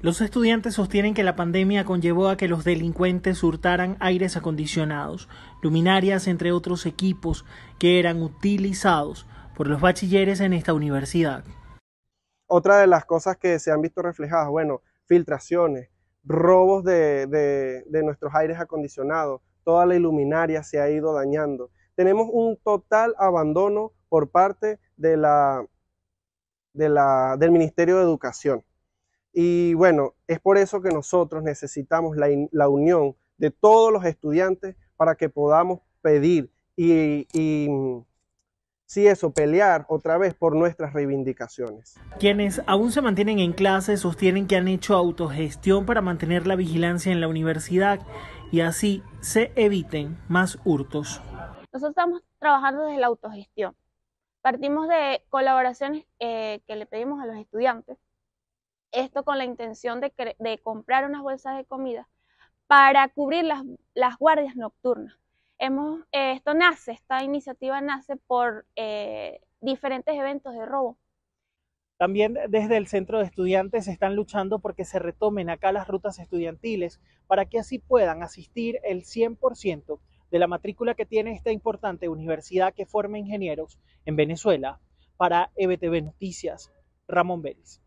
Los estudiantes sostienen que la pandemia conllevó a que los delincuentes hurtaran aires acondicionados, luminarias, entre otros equipos que eran utilizados por los bachilleres en esta universidad. Otra de las cosas que se han visto reflejadas, bueno, filtraciones, robos de, nuestros aires acondicionados, toda la iluminaria se ha ido dañando. Tenemos un total abandono por parte de la, de la, del Ministerio de Educación. Y bueno, es por eso que nosotros necesitamos la, unión de todos los estudiantes para que podamos pedir y, si eso, pelear otra vez por nuestras reivindicaciones. Quienes aún se mantienen en clase sostienen que han hecho autogestión para mantener la vigilancia en la universidad y así se eviten más hurtos. Nosotros estamos trabajando desde la autogestión. Partimos de colaboraciones eh, que le pedimos a los estudiantes esto con la intención de, comprar unas bolsas de comida para cubrir las, guardias nocturnas. Eh, esto nace, esta iniciativa nace por eh, diferentes eventos de robo. También desde el centro de estudiantes están luchando porque se retomen acá las rutas estudiantiles para que así puedan asistir el 100% de la matrícula que tiene esta importante universidad que forma ingenieros en Venezuela. Para EBTV Noticias, Ramón Vélez.